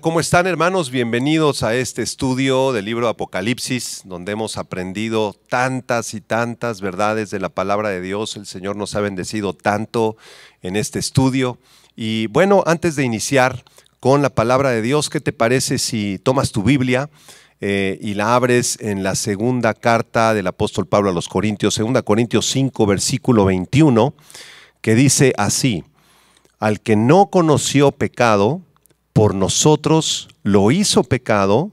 ¿cómo están hermanos? Bienvenidos a este estudio del libro Apocalipsis, donde hemos aprendido tantas y tantas verdades de la palabra de Dios. El Señor nos ha bendecido tanto en este estudio. Y bueno, antes de iniciar con la palabra de Dios, ¿qué te parece si tomas tu Biblia? Eh, y la abres en la segunda carta del apóstol Pablo a los Corintios, segunda Corintios 5, versículo 21, que dice así, al que no conoció pecado, por nosotros lo hizo pecado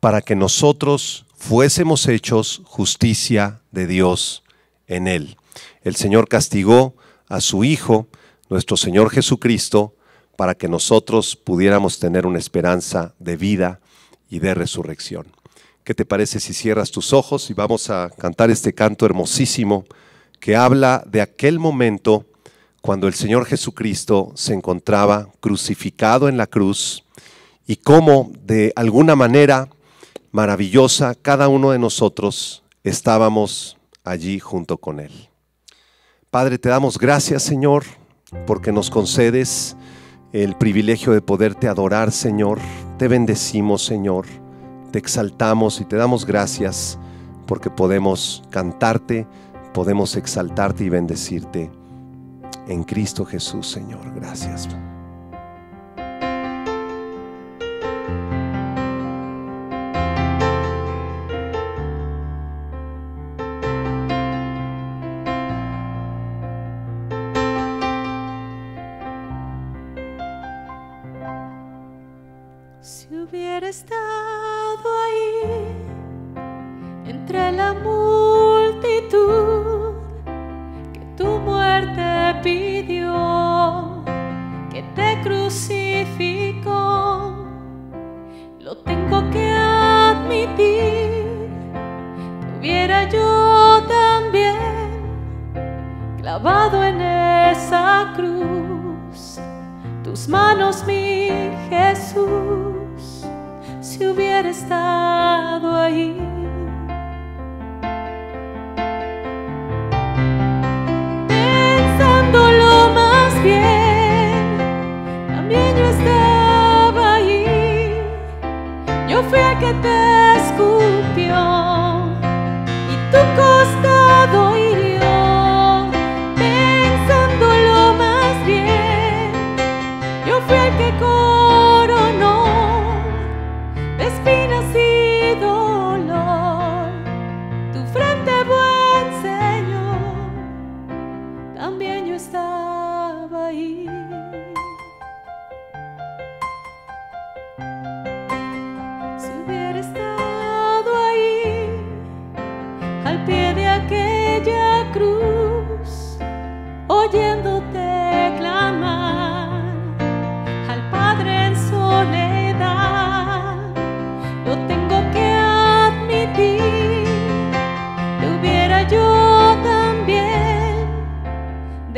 para que nosotros fuésemos hechos justicia de Dios en él. El Señor castigó a su Hijo, nuestro Señor Jesucristo, para que nosotros pudiéramos tener una esperanza de vida y de resurrección. ¿Qué te parece si cierras tus ojos y vamos a cantar este canto hermosísimo que habla de aquel momento cuando el Señor Jesucristo se encontraba crucificado en la cruz y cómo de alguna manera maravillosa cada uno de nosotros estábamos allí junto con Él. Padre, te damos gracias Señor porque nos concedes el privilegio de poderte adorar Señor. Te bendecimos Señor, te exaltamos y te damos gracias porque podemos cantarte, podemos exaltarte y bendecirte en Cristo Jesús, Señor. Gracias.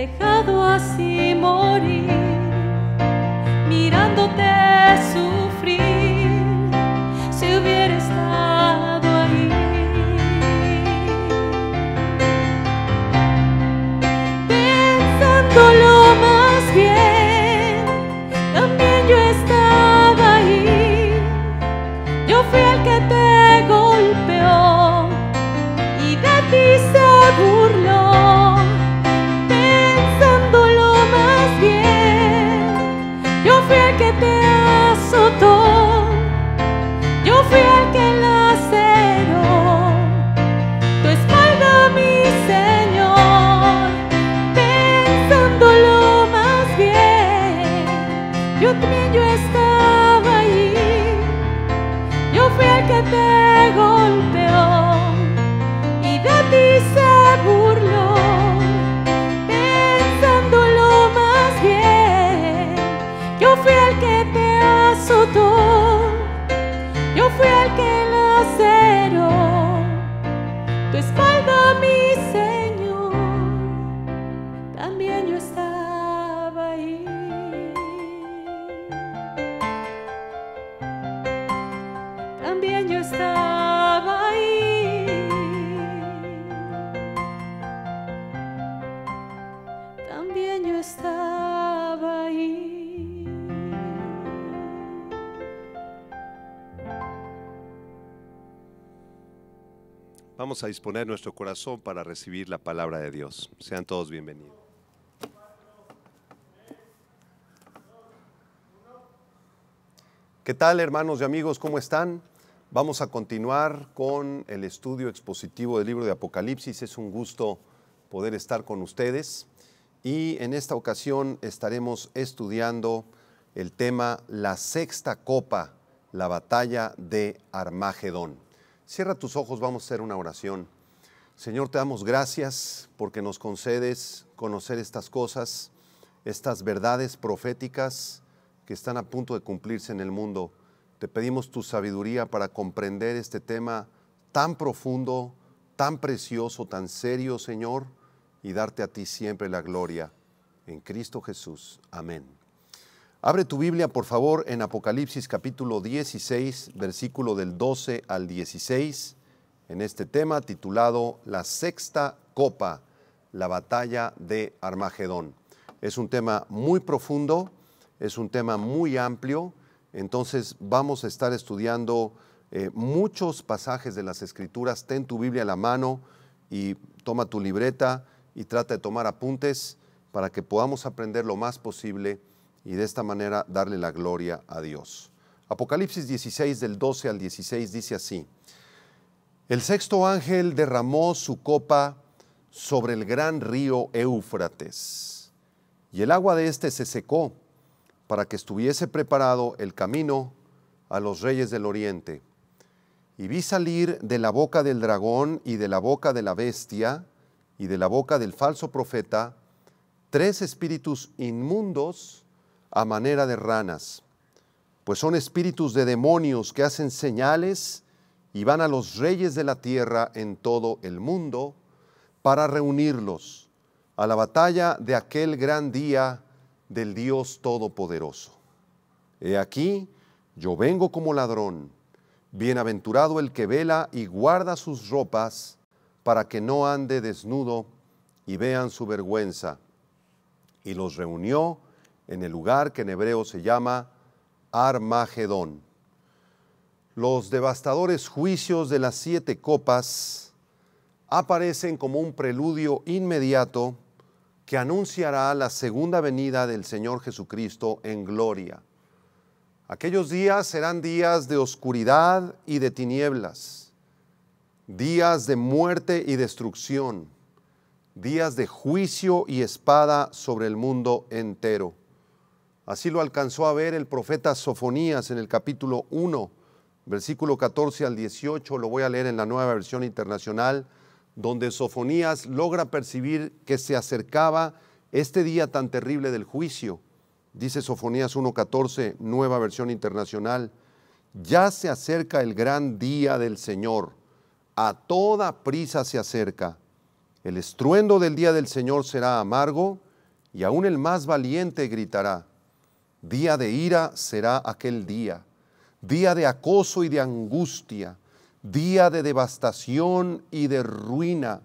dejado a disponer nuestro corazón para recibir la palabra de Dios. Sean todos bienvenidos. ¿Qué tal hermanos y amigos? ¿Cómo están? Vamos a continuar con el estudio expositivo del libro de Apocalipsis. Es un gusto poder estar con ustedes y en esta ocasión estaremos estudiando el tema La sexta copa, la batalla de Armagedón. Cierra tus ojos, vamos a hacer una oración. Señor, te damos gracias porque nos concedes conocer estas cosas, estas verdades proféticas que están a punto de cumplirse en el mundo. Te pedimos tu sabiduría para comprender este tema tan profundo, tan precioso, tan serio, Señor, y darte a ti siempre la gloria. En Cristo Jesús. Amén. Abre tu Biblia, por favor, en Apocalipsis capítulo 16, versículo del 12 al 16, en este tema titulado La sexta copa, la batalla de Armagedón. Es un tema muy profundo, es un tema muy amplio, entonces vamos a estar estudiando eh, muchos pasajes de las Escrituras. Ten tu Biblia a la mano y toma tu libreta y trata de tomar apuntes para que podamos aprender lo más posible y de esta manera darle la gloria a Dios. Apocalipsis 16 del 12 al 16 dice así, el sexto ángel derramó su copa sobre el gran río Éufrates, y el agua de éste se secó para que estuviese preparado el camino a los reyes del oriente. Y vi salir de la boca del dragón y de la boca de la bestia y de la boca del falso profeta tres espíritus inmundos, a manera de ranas, pues son espíritus de demonios que hacen señales y van a los reyes de la tierra en todo el mundo para reunirlos a la batalla de aquel gran día del Dios Todopoderoso. He aquí, yo vengo como ladrón, bienaventurado el que vela y guarda sus ropas, para que no ande desnudo y vean su vergüenza. Y los reunió en el lugar que en hebreo se llama Armagedón. Los devastadores juicios de las siete copas aparecen como un preludio inmediato que anunciará la segunda venida del Señor Jesucristo en gloria. Aquellos días serán días de oscuridad y de tinieblas, días de muerte y destrucción, días de juicio y espada sobre el mundo entero. Así lo alcanzó a ver el profeta Sofonías en el capítulo 1, versículo 14 al 18, lo voy a leer en la nueva versión internacional, donde Sofonías logra percibir que se acercaba este día tan terrible del juicio. Dice Sofonías 1.14, nueva versión internacional, ya se acerca el gran día del Señor, a toda prisa se acerca. El estruendo del día del Señor será amargo y aún el más valiente gritará. Día de ira será aquel día, día de acoso y de angustia, día de devastación y de ruina,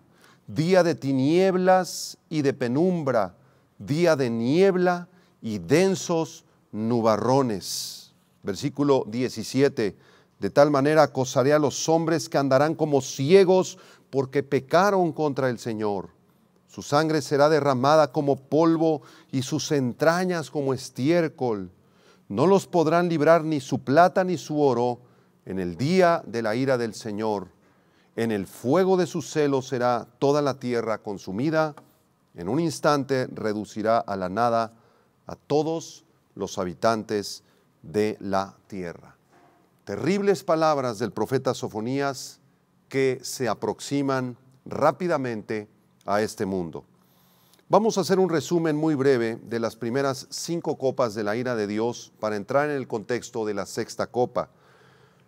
día de tinieblas y de penumbra, día de niebla y densos nubarrones. Versículo 17. De tal manera acosaré a los hombres que andarán como ciegos porque pecaron contra el Señor. Su sangre será derramada como polvo y sus entrañas como estiércol. No los podrán librar ni su plata ni su oro en el día de la ira del Señor. En el fuego de su celo será toda la tierra consumida. En un instante reducirá a la nada a todos los habitantes de la tierra. Terribles palabras del profeta Sofonías que se aproximan rápidamente a este mundo. Vamos a hacer un resumen muy breve de las primeras cinco copas de la ira de Dios para entrar en el contexto de la sexta copa.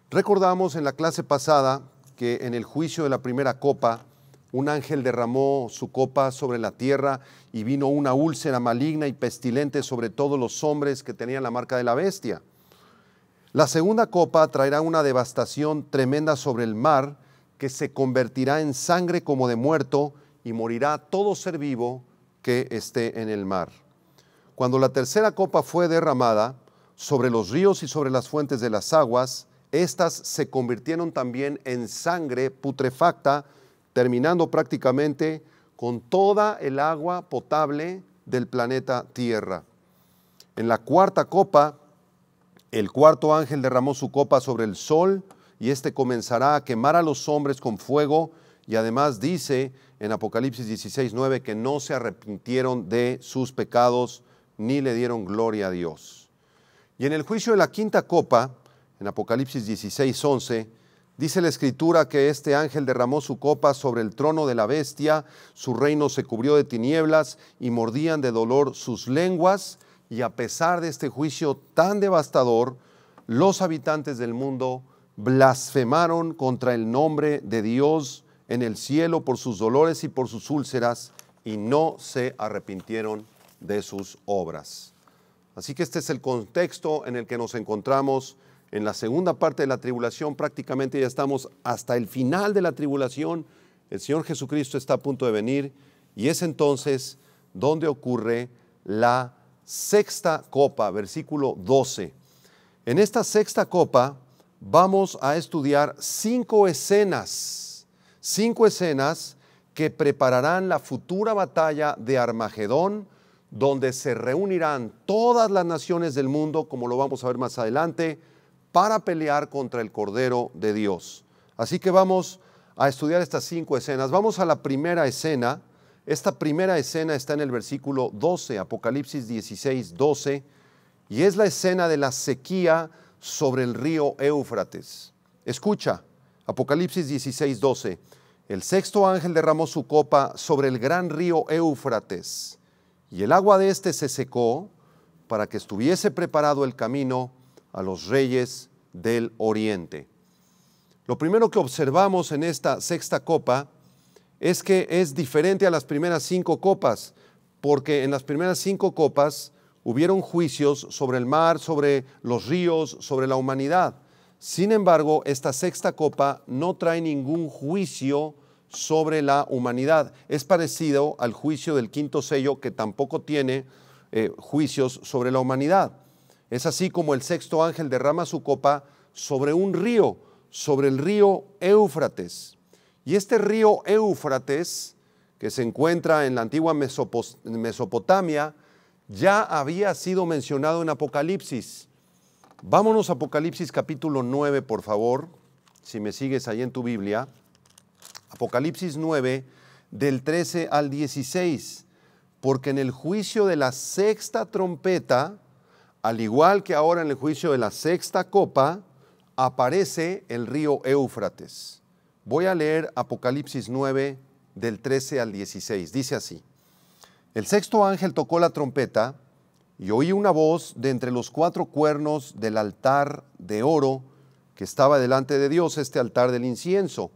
Recordamos en la clase pasada que en el juicio de la primera copa, un ángel derramó su copa sobre la tierra y vino una úlcera maligna y pestilente sobre todos los hombres que tenían la marca de la bestia. La segunda copa traerá una devastación tremenda sobre el mar que se convertirá en sangre como de muerto y morirá todo ser vivo que esté en el mar. Cuando la tercera copa fue derramada sobre los ríos y sobre las fuentes de las aguas, éstas se convirtieron también en sangre putrefacta, terminando prácticamente con toda el agua potable del planeta Tierra. En la cuarta copa, el cuarto ángel derramó su copa sobre el sol y éste comenzará a quemar a los hombres con fuego y además dice en Apocalipsis 16, que no se arrepintieron de sus pecados ni le dieron gloria a Dios. Y en el juicio de la quinta copa, en Apocalipsis 16, dice la escritura que este ángel derramó su copa sobre el trono de la bestia, su reino se cubrió de tinieblas y mordían de dolor sus lenguas, y a pesar de este juicio tan devastador, los habitantes del mundo blasfemaron contra el nombre de Dios en el cielo por sus dolores y por sus úlceras, y no se arrepintieron de sus obras. Así que este es el contexto en el que nos encontramos en la segunda parte de la tribulación, prácticamente ya estamos hasta el final de la tribulación, el Señor Jesucristo está a punto de venir y es entonces donde ocurre la sexta copa, versículo 12. En esta sexta copa vamos a estudiar cinco escenas cinco escenas que prepararán la futura batalla de Armagedón, donde se reunirán todas las naciones del mundo, como lo vamos a ver más adelante, para pelear contra el Cordero de Dios. Así que vamos a estudiar estas cinco escenas. Vamos a la primera escena. Esta primera escena está en el versículo 12, Apocalipsis 16, 12, y es la escena de la sequía sobre el río Éufrates. Escucha, Apocalipsis 16, 12 el sexto ángel derramó su copa sobre el gran río Éufrates, y el agua de éste se secó para que estuviese preparado el camino a los reyes del oriente. Lo primero que observamos en esta sexta copa es que es diferente a las primeras cinco copas, porque en las primeras cinco copas hubieron juicios sobre el mar, sobre los ríos, sobre la humanidad. Sin embargo, esta sexta copa no trae ningún juicio sobre la humanidad. Es parecido al juicio del quinto sello que tampoco tiene eh, juicios sobre la humanidad. Es así como el sexto ángel derrama su copa sobre un río, sobre el río Éufrates. Y este río Éufrates, que se encuentra en la antigua Mesopotamia, ya había sido mencionado en Apocalipsis. Vámonos a Apocalipsis capítulo 9, por favor, si me sigues ahí en tu Biblia. Apocalipsis 9, del 13 al 16, porque en el juicio de la sexta trompeta, al igual que ahora en el juicio de la sexta copa, aparece el río Éufrates. Voy a leer Apocalipsis 9, del 13 al 16. Dice así, el sexto ángel tocó la trompeta y oí una voz de entre los cuatro cuernos del altar de oro que estaba delante de Dios, este altar del incienso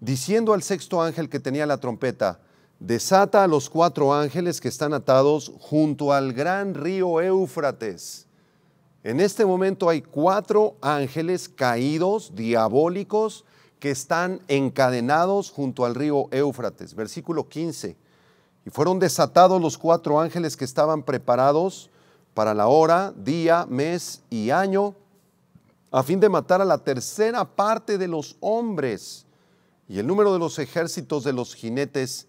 diciendo al sexto ángel que tenía la trompeta, desata a los cuatro ángeles que están atados junto al gran río Éufrates. En este momento hay cuatro ángeles caídos, diabólicos, que están encadenados junto al río Éufrates. Versículo 15. Y fueron desatados los cuatro ángeles que estaban preparados para la hora, día, mes y año, a fin de matar a la tercera parte de los hombres y el número de los ejércitos de los jinetes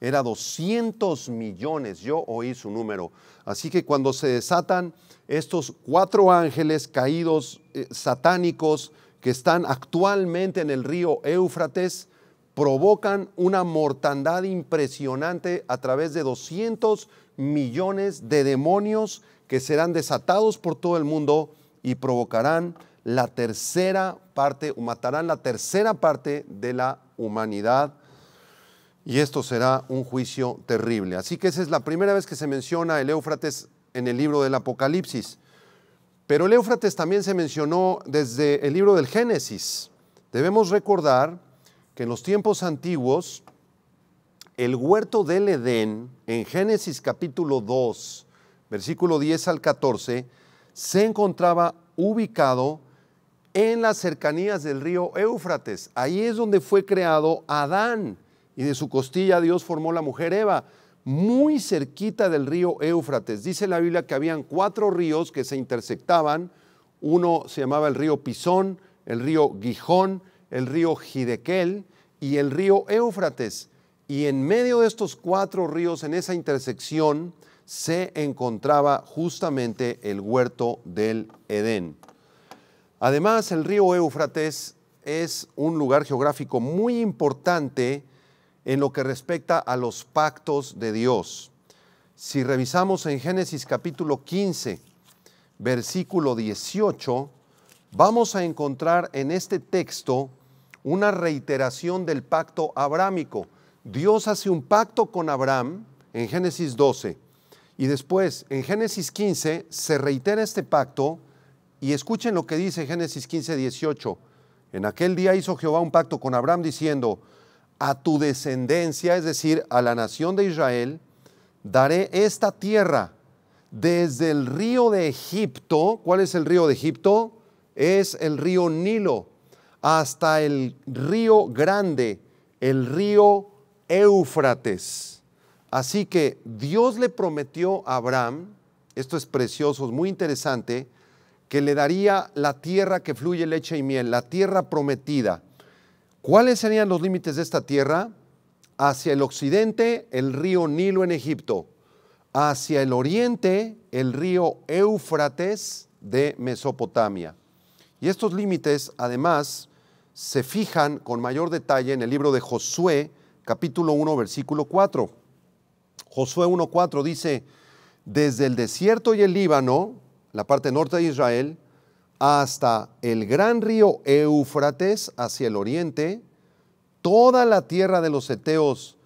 era 200 millones. Yo oí su número. Así que cuando se desatan estos cuatro ángeles caídos eh, satánicos que están actualmente en el río Éufrates, provocan una mortandad impresionante a través de 200 millones de demonios que serán desatados por todo el mundo y provocarán la tercera parte, o matarán la tercera parte de la humanidad. Y esto será un juicio terrible. Así que esa es la primera vez que se menciona el Éufrates en el libro del Apocalipsis. Pero el Éufrates también se mencionó desde el libro del Génesis. Debemos recordar que en los tiempos antiguos, el huerto del Edén, en Génesis capítulo 2, versículo 10 al 14, se encontraba ubicado en las cercanías del río Éufrates. Ahí es donde fue creado Adán y de su costilla Dios formó la mujer Eva, muy cerquita del río Éufrates. Dice la Biblia que habían cuatro ríos que se intersectaban. Uno se llamaba el río Pisón, el río Gijón, el río Gidequel y el río Éufrates. Y en medio de estos cuatro ríos, en esa intersección, se encontraba justamente el huerto del Edén. Además, el río Éufrates es un lugar geográfico muy importante en lo que respecta a los pactos de Dios. Si revisamos en Génesis capítulo 15, versículo 18, vamos a encontrar en este texto una reiteración del pacto abrámico. Dios hace un pacto con Abraham en Génesis 12 y después en Génesis 15 se reitera este pacto y escuchen lo que dice Génesis 15, 18. En aquel día hizo Jehová un pacto con Abraham diciendo, a tu descendencia, es decir, a la nación de Israel, daré esta tierra desde el río de Egipto. ¿Cuál es el río de Egipto? Es el río Nilo, hasta el río grande, el río Éufrates. Así que Dios le prometió a Abraham, esto es precioso, es muy interesante, que le daría la tierra que fluye leche y miel, la tierra prometida. ¿Cuáles serían los límites de esta tierra? Hacia el occidente, el río Nilo en Egipto. Hacia el oriente, el río Éufrates de Mesopotamia. Y estos límites, además, se fijan con mayor detalle en el libro de Josué, capítulo 1, versículo 4. Josué 1.4 dice, desde el desierto y el Líbano, la parte norte de Israel, hasta el gran río Éufrates hacia el oriente, toda la tierra de los Eteos,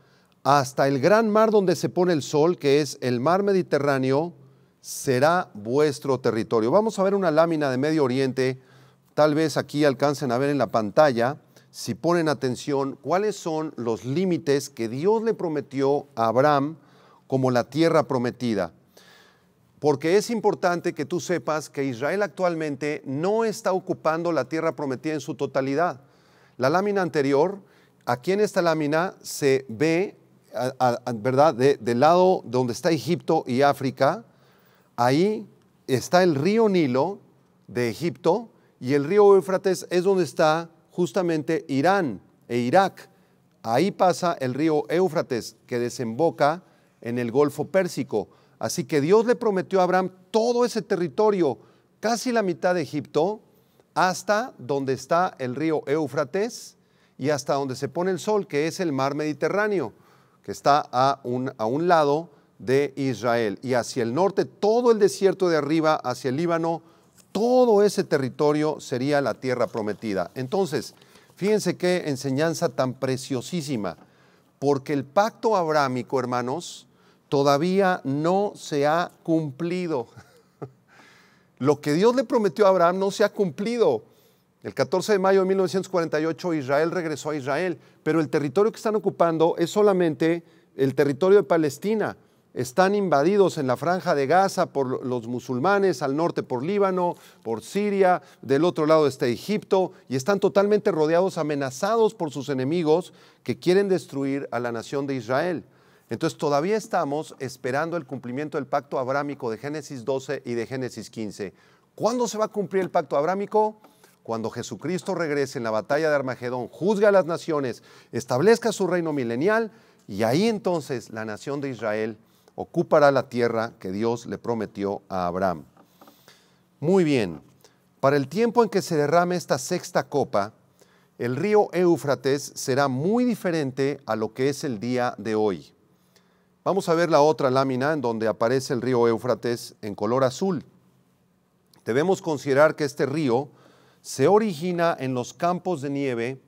hasta el gran mar donde se pone el sol, que es el mar Mediterráneo, será vuestro territorio. Vamos a ver una lámina de Medio Oriente, tal vez aquí alcancen a ver en la pantalla, si ponen atención, cuáles son los límites que Dios le prometió a Abraham como la tierra prometida porque es importante que tú sepas que Israel actualmente no está ocupando la tierra prometida en su totalidad. La lámina anterior, aquí en esta lámina se ve, ¿verdad?, del lado donde está Egipto y África, ahí está el río Nilo de Egipto y el río Éufrates es donde está justamente Irán e Irak. Ahí pasa el río Éufrates que desemboca en el Golfo Pérsico. Así que Dios le prometió a Abraham todo ese territorio, casi la mitad de Egipto, hasta donde está el río Éufrates y hasta donde se pone el sol, que es el mar Mediterráneo, que está a un, a un lado de Israel. Y hacia el norte, todo el desierto de arriba, hacia el Líbano, todo ese territorio sería la tierra prometida. Entonces, fíjense qué enseñanza tan preciosísima, porque el pacto abrámico, hermanos, todavía no se ha cumplido. Lo que Dios le prometió a Abraham no se ha cumplido. El 14 de mayo de 1948 Israel regresó a Israel, pero el territorio que están ocupando es solamente el territorio de Palestina. Están invadidos en la franja de Gaza por los musulmanes, al norte por Líbano, por Siria, del otro lado está Egipto, y están totalmente rodeados, amenazados por sus enemigos que quieren destruir a la nación de Israel. Entonces todavía estamos esperando el cumplimiento del pacto abrámico de Génesis 12 y de Génesis 15. ¿Cuándo se va a cumplir el pacto abrámico? Cuando Jesucristo regrese en la batalla de Armagedón, juzgue a las naciones, establezca su reino milenial y ahí entonces la nación de Israel ocupará la tierra que Dios le prometió a Abraham. Muy bien, para el tiempo en que se derrame esta sexta copa, el río Éufrates será muy diferente a lo que es el día de hoy. Vamos a ver la otra lámina en donde aparece el río Éufrates en color azul. Debemos considerar que este río se origina en los campos de nieve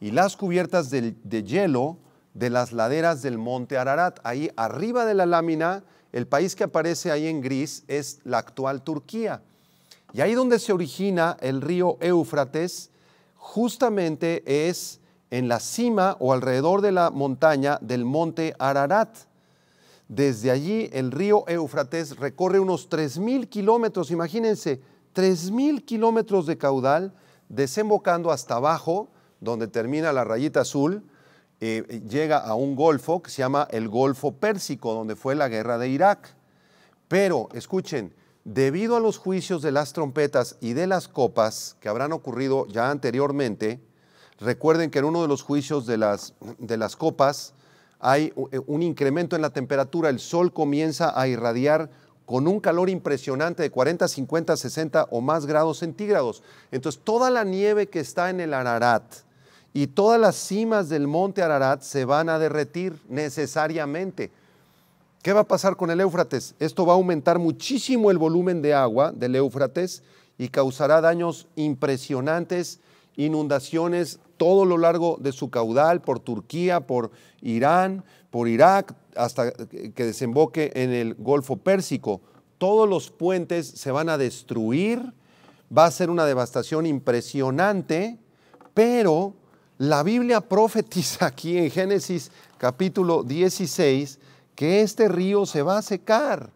y las cubiertas de, hielo de las laderas del monte Ararat. Ahí arriba de la lámina, el país que aparece ahí en gris es la actual Turquía. Y ahí donde se origina el río Éufrates, justamente es en la cima o alrededor de la montaña del monte Ararat. Desde allí el río Eufrates recorre unos 3.000 kilómetros, imagínense, 3.000 kilómetros de caudal, desembocando hasta abajo, donde termina la rayita azul, eh, llega a un golfo que se llama el Golfo Pérsico, donde fue la guerra de Irak. Pero, escuchen, debido a los juicios de las trompetas y de las copas que habrán ocurrido ya anteriormente, recuerden que en uno de los juicios de las copas, hay eh, un incremento en la temperatura, el sol comienza a irradiar con un calor impresionante de 40, 50, 60 o más grados centígrados. Entonces, toda la nieve que está en el Ararat y todas las cimas del monte Ararat se van a derretir necesariamente. ¿Qué va a pasar con el Éufrates? Esto va a aumentar muchísimo el volumen de agua del Éufrates y causará daños impresionantes, inundaciones todo lo largo de su caudal, por Turquía, por Irán, por Irak, hasta que desemboque en el Golfo Pérsico. Todos los puentes se van a destruir, va a ser una devastación impresionante, pero la Biblia profetiza aquí en Génesis capítulo 16 que este río se va a secar.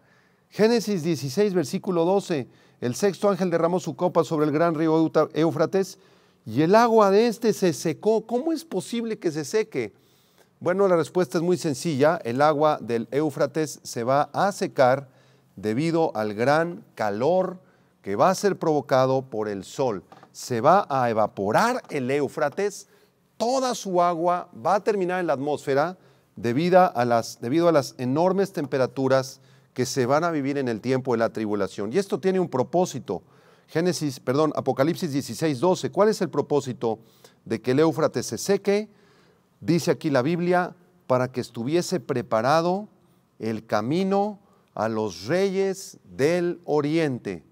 Génesis 16, versículo 12, el sexto ángel derramó su copa sobre el gran río Éufrates y el agua de este se secó. ¿Cómo es posible que se seque? Bueno, la respuesta es muy sencilla. El agua del Éufrates se va a secar debido al gran calor que va a ser provocado por el sol. Se va a evaporar el Éufrates, toda su agua va a terminar en la atmósfera debido a las, debido a las enormes temperaturas que se van a vivir en el tiempo de la tribulación. Y esto tiene un propósito. Génesis, perdón, Apocalipsis 16, 12. ¿Cuál es el propósito de que el Éufrates se seque? Dice aquí la Biblia, para que estuviese preparado el camino a los reyes del oriente.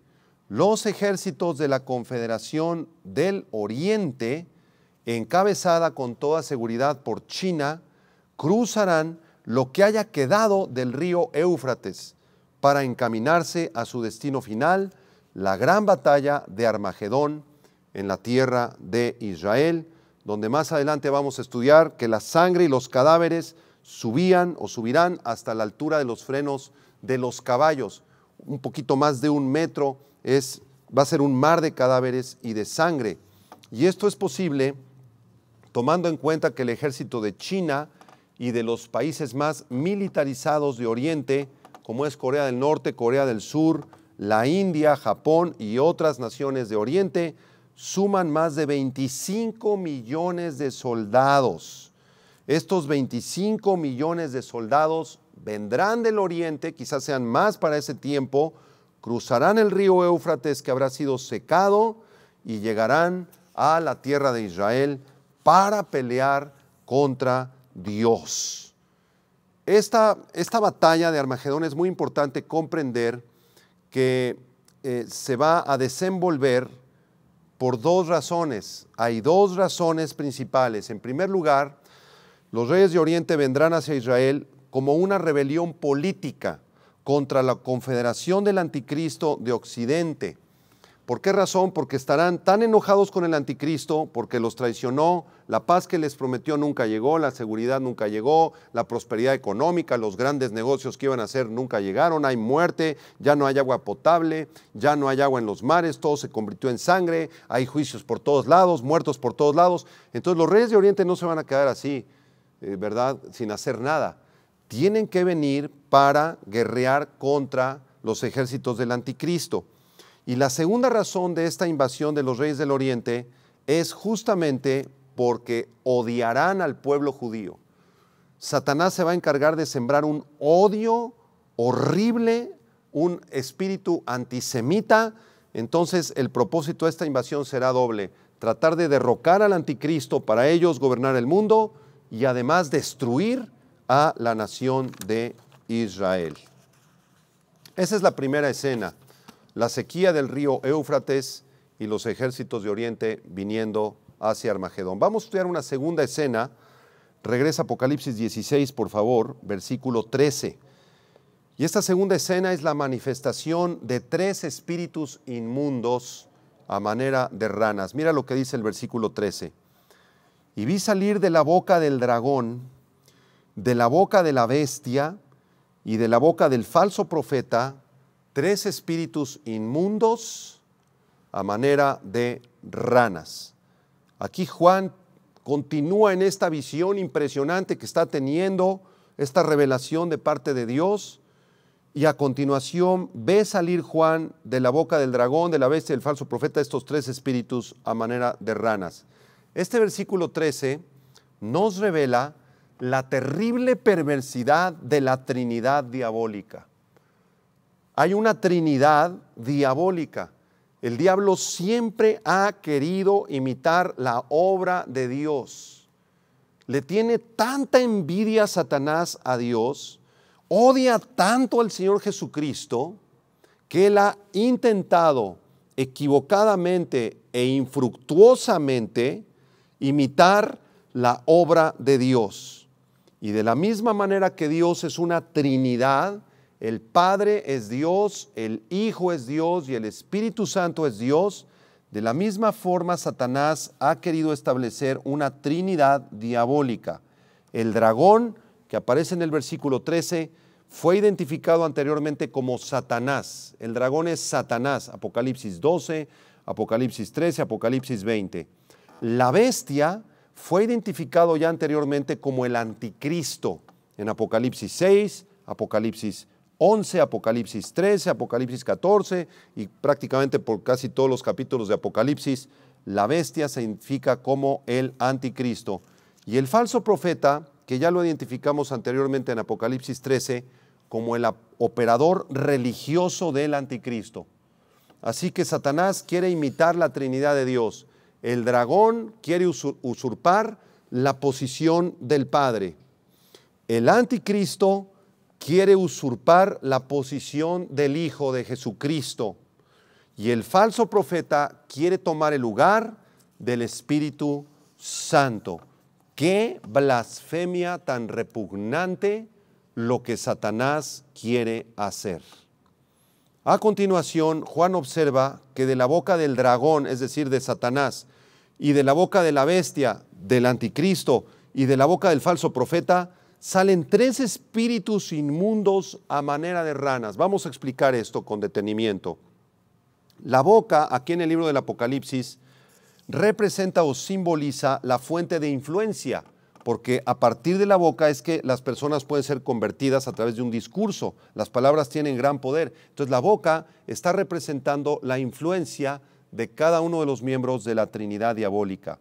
Los ejércitos de la Confederación del Oriente, encabezada con toda seguridad por China, cruzarán lo que haya quedado del río Éufrates para encaminarse a su destino final, la gran batalla de Armagedón en la tierra de Israel, donde más adelante vamos a estudiar que la sangre y los cadáveres subían o subirán hasta la altura de los frenos de los caballos. Un poquito más de un metro es, va a ser un mar de cadáveres y de sangre. Y esto es posible tomando en cuenta que el ejército de China y de los países más militarizados de Oriente, como es Corea del Norte, Corea del Sur, la India, Japón y otras naciones de Oriente suman más de 25 millones de soldados. Estos 25 millones de soldados vendrán del Oriente, quizás sean más para ese tiempo, cruzarán el río Éufrates que habrá sido secado y llegarán a la tierra de Israel para pelear contra Dios. Esta, esta batalla de Armagedón es muy importante comprender que eh, se va a desenvolver por dos razones. Hay dos razones principales. En primer lugar, los reyes de Oriente vendrán hacia Israel como una rebelión política contra la confederación del anticristo de Occidente ¿Por qué razón? Porque estarán tan enojados con el anticristo, porque los traicionó, la paz que les prometió nunca llegó, la seguridad nunca llegó, la prosperidad económica, los grandes negocios que iban a hacer nunca llegaron, hay muerte, ya no hay agua potable, ya no hay agua en los mares, todo se convirtió en sangre, hay juicios por todos lados, muertos por todos lados. Entonces los reyes de Oriente no se van a quedar así, eh, ¿verdad? Sin hacer nada. Tienen que venir para guerrear contra los ejércitos del anticristo. Y la segunda razón de esta invasión de los reyes del oriente es justamente porque odiarán al pueblo judío. Satanás se va a encargar de sembrar un odio horrible, un espíritu antisemita. Entonces el propósito de esta invasión será doble, tratar de derrocar al anticristo para ellos gobernar el mundo y además destruir a la nación de Israel. Esa es la primera escena la sequía del río Éufrates y los ejércitos de Oriente viniendo hacia Armagedón. Vamos a estudiar una segunda escena. Regresa Apocalipsis 16, por favor, versículo 13. Y esta segunda escena es la manifestación de tres espíritus inmundos a manera de ranas. Mira lo que dice el versículo 13. Y vi salir de la boca del dragón, de la boca de la bestia y de la boca del falso profeta tres espíritus inmundos a manera de ranas. Aquí Juan continúa en esta visión impresionante que está teniendo, esta revelación de parte de Dios, y a continuación ve salir Juan de la boca del dragón, de la bestia, del falso profeta, estos tres espíritus a manera de ranas. Este versículo 13 nos revela la terrible perversidad de la Trinidad diabólica. Hay una trinidad diabólica. El diablo siempre ha querido imitar la obra de Dios. Le tiene tanta envidia Satanás a Dios, odia tanto al Señor Jesucristo, que él ha intentado equivocadamente e infructuosamente imitar la obra de Dios. Y de la misma manera que Dios es una trinidad, el Padre es Dios, el Hijo es Dios y el Espíritu Santo es Dios. De la misma forma, Satanás ha querido establecer una Trinidad diabólica. El dragón, que aparece en el versículo 13, fue identificado anteriormente como Satanás. El dragón es Satanás, Apocalipsis 12, Apocalipsis 13, Apocalipsis 20. La bestia fue identificado ya anteriormente como el anticristo en Apocalipsis 6, Apocalipsis 11, Apocalipsis 13, Apocalipsis 14 y prácticamente por casi todos los capítulos de Apocalipsis, la bestia se identifica como el anticristo. Y el falso profeta, que ya lo identificamos anteriormente en Apocalipsis 13, como el operador religioso del anticristo. Así que Satanás quiere imitar la Trinidad de Dios. El dragón quiere usurpar la posición del Padre. El anticristo quiere usurpar la posición del Hijo de Jesucristo y el falso profeta quiere tomar el lugar del Espíritu Santo. Qué blasfemia tan repugnante lo que Satanás quiere hacer. A continuación, Juan observa que de la boca del dragón, es decir, de Satanás, y de la boca de la bestia, del anticristo, y de la boca del falso profeta, salen tres espíritus inmundos a manera de ranas. Vamos a explicar esto con detenimiento. La boca, aquí en el libro del Apocalipsis, representa o simboliza la fuente de influencia, porque a partir de la boca es que las personas pueden ser convertidas a través de un discurso. Las palabras tienen gran poder. Entonces la boca está representando la influencia de cada uno de los miembros de la Trinidad diabólica.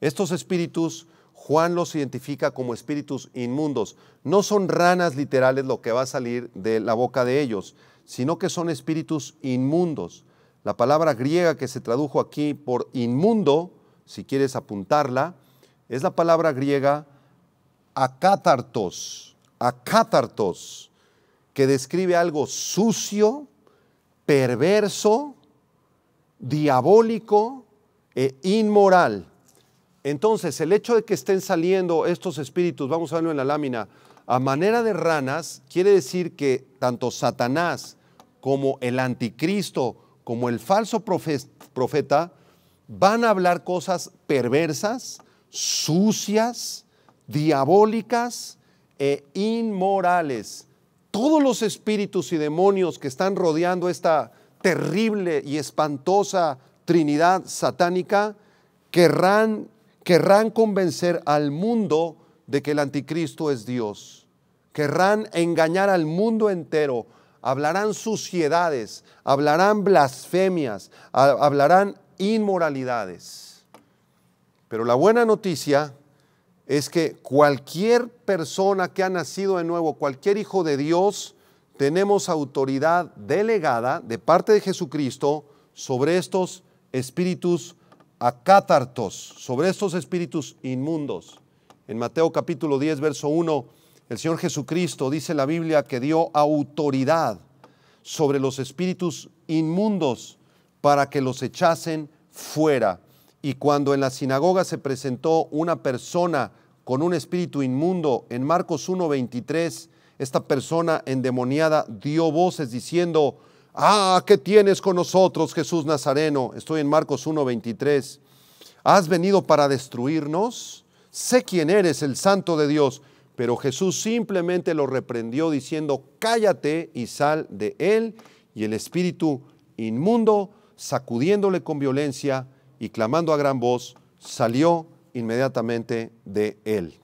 Estos espíritus Juan los identifica como espíritus inmundos. No son ranas literales lo que va a salir de la boca de ellos, sino que son espíritus inmundos. La palabra griega que se tradujo aquí por inmundo, si quieres apuntarla, es la palabra griega acátartos, acátartos, que describe algo sucio, perverso, diabólico e inmoral. Entonces, el hecho de que estén saliendo estos espíritus, vamos a verlo en la lámina, a manera de ranas, quiere decir que tanto Satanás como el anticristo, como el falso profeta, van a hablar cosas perversas, sucias, diabólicas e inmorales. Todos los espíritus y demonios que están rodeando esta terrible y espantosa Trinidad satánica querrán Querrán convencer al mundo de que el anticristo es Dios. Querrán engañar al mundo entero. Hablarán suciedades, hablarán blasfemias, hablarán inmoralidades. Pero la buena noticia es que cualquier persona que ha nacido de nuevo, cualquier hijo de Dios, tenemos autoridad delegada de parte de Jesucristo sobre estos espíritus a cátartos, sobre estos espíritus inmundos. En Mateo capítulo 10, verso 1, el Señor Jesucristo dice en la Biblia que dio autoridad sobre los espíritus inmundos para que los echasen fuera. Y cuando en la sinagoga se presentó una persona con un espíritu inmundo, en Marcos 1:23, esta persona endemoniada dio voces diciendo, Ah, ¿qué tienes con nosotros, Jesús Nazareno? Estoy en Marcos 1:23. ¿Has venido para destruirnos? Sé quién eres, el santo de Dios. Pero Jesús simplemente lo reprendió diciendo, cállate y sal de él. Y el espíritu inmundo, sacudiéndole con violencia y clamando a gran voz, salió inmediatamente de él.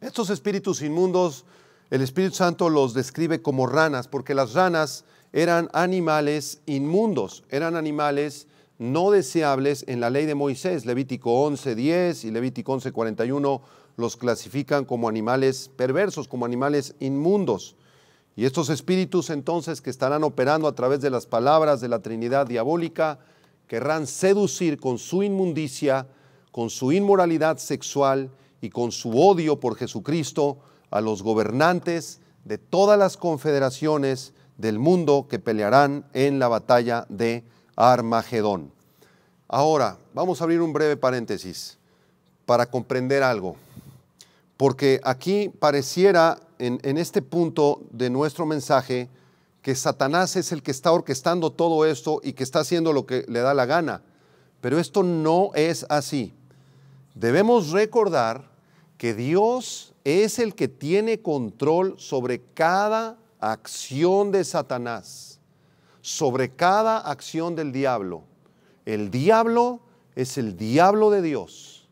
Estos espíritus inmundos, el Espíritu Santo los describe como ranas, porque las ranas eran animales inmundos, eran animales no deseables en la ley de Moisés. Levítico 11.10 y Levítico 11.41 los clasifican como animales perversos, como animales inmundos. Y estos espíritus entonces que estarán operando a través de las palabras de la Trinidad diabólica, querrán seducir con su inmundicia, con su inmoralidad sexual y con su odio por Jesucristo a los gobernantes de todas las confederaciones del mundo que pelearán en la batalla de Armagedón. Ahora, vamos a abrir un breve paréntesis para comprender algo, porque aquí pareciera en, este punto de nuestro mensaje que Satanás es el que está orquestando todo esto y que está haciendo lo que le da la gana, pero esto no es así. Debemos recordar que Dios es el que tiene control sobre cada acción de Satanás, sobre cada acción del diablo. El diablo es el diablo de Dios.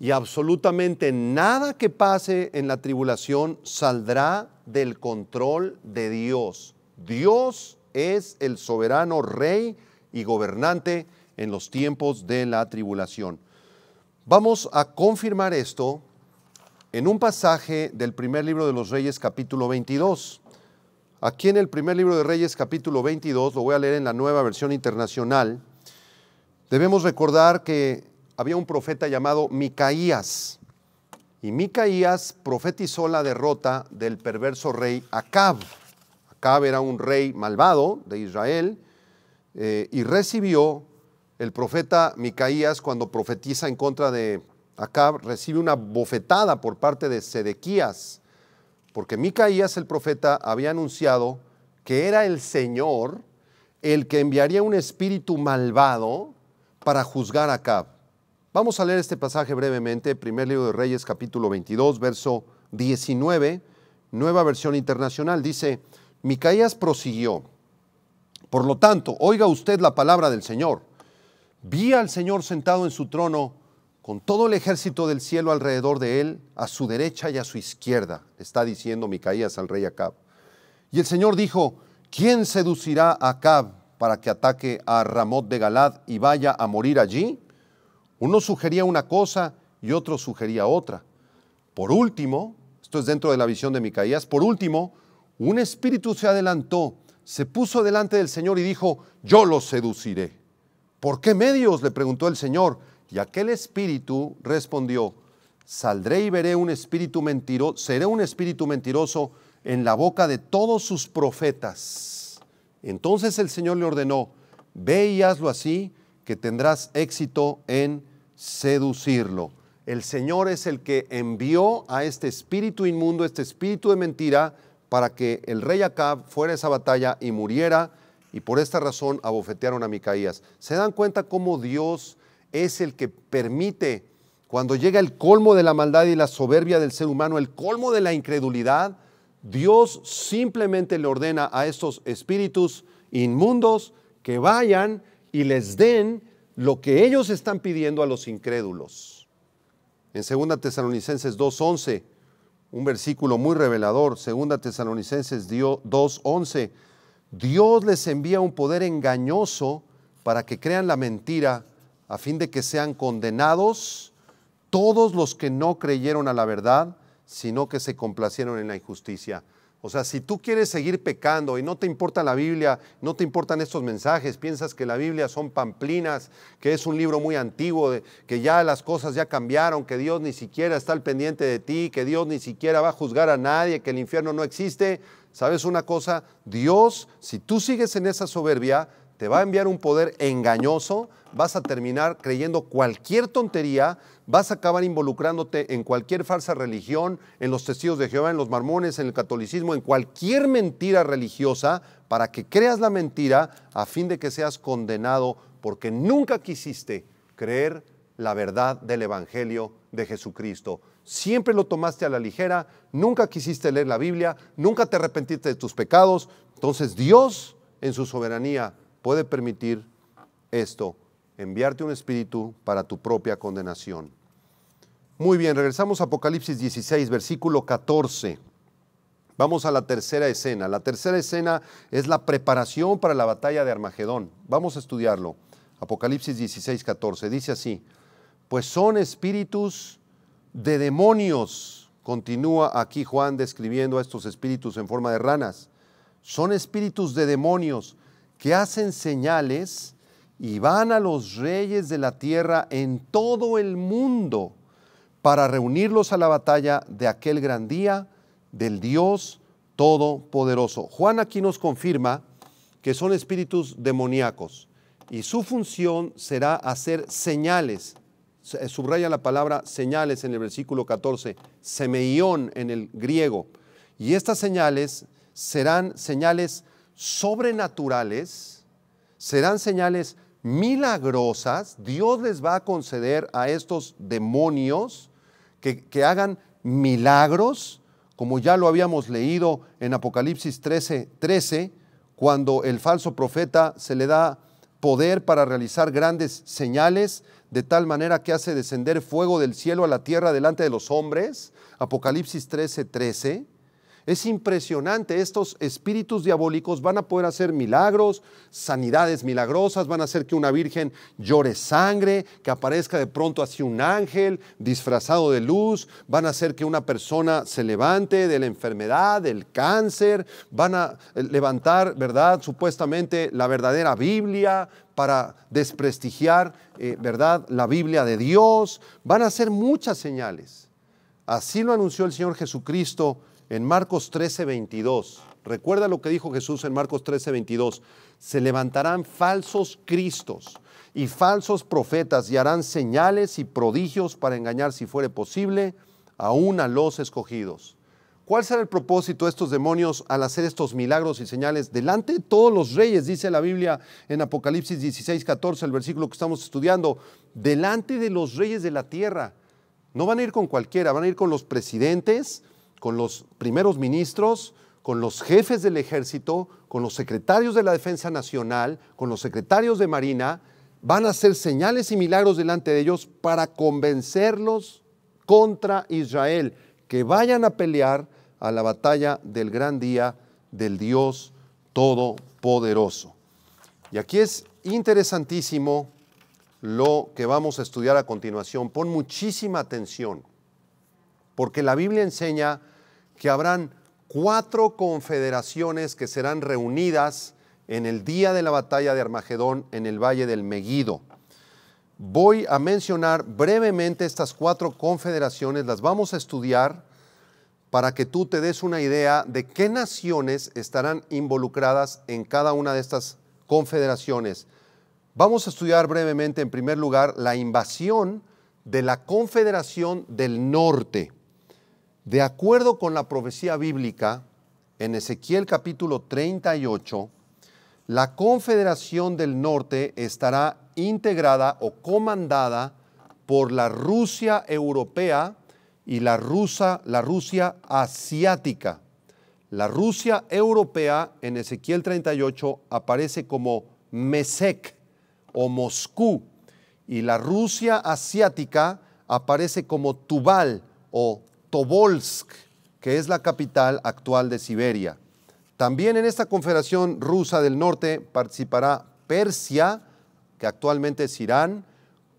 Y absolutamente nada que pase en la tribulación saldrá del control de Dios. Dios es el soberano rey y gobernante en los tiempos de la tribulación. Vamos a confirmar esto en un pasaje del primer libro de los Reyes capítulo 22. Aquí en el primer libro de Reyes capítulo 22, lo voy a leer en la nueva versión internacional, debemos recordar que había un profeta llamado Micaías. Y Micaías profetizó la derrota del perverso rey Acab. Acab era un rey malvado de Israel eh, y recibió el profeta Micaías cuando profetiza en contra de Acab, recibe una bofetada por parte de Sedequías porque Micaías el profeta había anunciado que era el Señor el que enviaría un espíritu malvado para juzgar a Cab. Vamos a leer este pasaje brevemente, primer libro de Reyes capítulo 22, verso 19, nueva versión internacional. Dice, Micaías prosiguió, por lo tanto, oiga usted la palabra del Señor. Vi al Señor sentado en su trono con todo el ejército del cielo alrededor de él, a su derecha y a su izquierda, está diciendo Micaías al rey Acab. Y el Señor dijo, ¿quién seducirá a Acab para que ataque a Ramot de Galad y vaya a morir allí? Uno sugería una cosa y otro sugería otra. Por último, esto es dentro de la visión de Micaías, por último, un espíritu se adelantó, se puso delante del Señor y dijo, yo lo seduciré. ¿Por qué medios? le preguntó el Señor y aquel espíritu respondió, saldré y veré un espíritu mentiroso, seré un espíritu mentiroso en la boca de todos sus profetas. Entonces el Señor le ordenó, ve y hazlo así, que tendrás éxito en seducirlo. El Señor es el que envió a este espíritu inmundo, este espíritu de mentira, para que el rey Acab fuera a esa batalla y muriera, y por esta razón abofetearon a Micaías. ¿Se dan cuenta cómo Dios es el que permite, cuando llega el colmo de la maldad y la soberbia del ser humano, el colmo de la incredulidad, Dios simplemente le ordena a estos espíritus inmundos que vayan y les den lo que ellos están pidiendo a los incrédulos. En 2 Tesalonicenses 2.11, un versículo muy revelador, 2 Tesalonicenses 2.11, Dios les envía un poder engañoso para que crean la mentira a fin de que sean condenados todos los que no creyeron a la verdad, sino que se complacieron en la injusticia. O sea, si tú quieres seguir pecando y no te importa la Biblia, no te importan estos mensajes, piensas que la Biblia son pamplinas, que es un libro muy antiguo, que ya las cosas ya cambiaron, que Dios ni siquiera está al pendiente de ti, que Dios ni siquiera va a juzgar a nadie, que el infierno no existe, ¿sabes una cosa? Dios, si tú sigues en esa soberbia, te va a enviar un poder engañoso, vas a terminar creyendo cualquier tontería, vas a acabar involucrándote en cualquier falsa religión, en los testigos de Jehová, en los marmones, en el catolicismo, en cualquier mentira religiosa, para que creas la mentira a fin de que seas condenado porque nunca quisiste creer la verdad del Evangelio de Jesucristo. Siempre lo tomaste a la ligera, nunca quisiste leer la Biblia, nunca te arrepentiste de tus pecados. Entonces Dios, en su soberanía, puede permitir esto, enviarte un espíritu para tu propia condenación. Muy bien, regresamos a Apocalipsis 16, versículo 14. Vamos a la tercera escena. La tercera escena es la preparación para la batalla de Armagedón. Vamos a estudiarlo. Apocalipsis 16, 14. Dice así, pues son espíritus de demonios. Continúa aquí Juan describiendo a estos espíritus en forma de ranas. Son espíritus de demonios que hacen señales y van a los reyes de la tierra en todo el mundo para reunirlos a la batalla de aquel gran día del Dios Todopoderoso. Juan aquí nos confirma que son espíritus demoníacos y su función será hacer señales. Eh, subraya la palabra señales en el versículo 14, semeión en el griego. Y estas señales serán señales sobrenaturales, serán señales milagrosas. Dios les va a conceder a estos demonios que, que hagan milagros, como ya lo habíamos leído en Apocalipsis 13, 13, cuando el falso profeta se le da poder para realizar grandes señales, de tal manera que hace descender fuego del cielo a la tierra delante de los hombres. Apocalipsis 13, 13. Es impresionante, estos espíritus diabólicos van a poder hacer milagros, sanidades milagrosas, van a hacer que una virgen llore sangre, que aparezca de pronto así un ángel disfrazado de luz, van a hacer que una persona se levante de la enfermedad, del cáncer, van a eh, levantar, ¿verdad? Supuestamente la verdadera Biblia, para desprestigiar, eh, ¿verdad?, la Biblia de Dios. Van a hacer muchas señales. Así lo anunció el Señor Jesucristo en Marcos 13, 22. Recuerda lo que dijo Jesús en Marcos 13, 22. Se levantarán falsos cristos y falsos profetas y harán señales y prodigios para engañar, si fuere posible, aún a los escogidos. ¿Cuál será el propósito de estos demonios al hacer estos milagros y señales delante de todos los reyes? Dice la Biblia en Apocalipsis 16, 14, el versículo que estamos estudiando, delante de los reyes de la tierra. No van a ir con cualquiera, van a ir con los presidentes, con los primeros ministros, con los jefes del ejército, con los secretarios de la Defensa Nacional, con los secretarios de Marina, van a hacer señales y milagros delante de ellos para convencerlos contra Israel, que vayan a pelear a la batalla del gran día del Dios Todopoderoso. Y aquí es interesantísimo lo que vamos a estudiar a continuación. Pon muchísima atención, porque la Biblia enseña que habrán cuatro confederaciones que serán reunidas en el día de la batalla de Armagedón en el Valle del Meguido. Voy a mencionar brevemente estas cuatro confederaciones, las vamos a estudiar para que tú te des una idea de qué naciones estarán involucradas en cada una de estas confederaciones. Vamos a estudiar brevemente, en primer lugar, la invasión de la Confederación del Norte. De acuerdo con la profecía bíblica, en Ezequiel capítulo 38, la Confederación del Norte estará integrada o comandada por la Rusia europea y la, la Rusia asiática. La Rusia europea en Ezequiel 38 aparece como Mesec o Moscú y la Rusia asiática aparece como Tubal o Tobolsk, que es la capital actual de Siberia. También en esta Confederación Rusa del Norte participará Persia, que actualmente es Irán,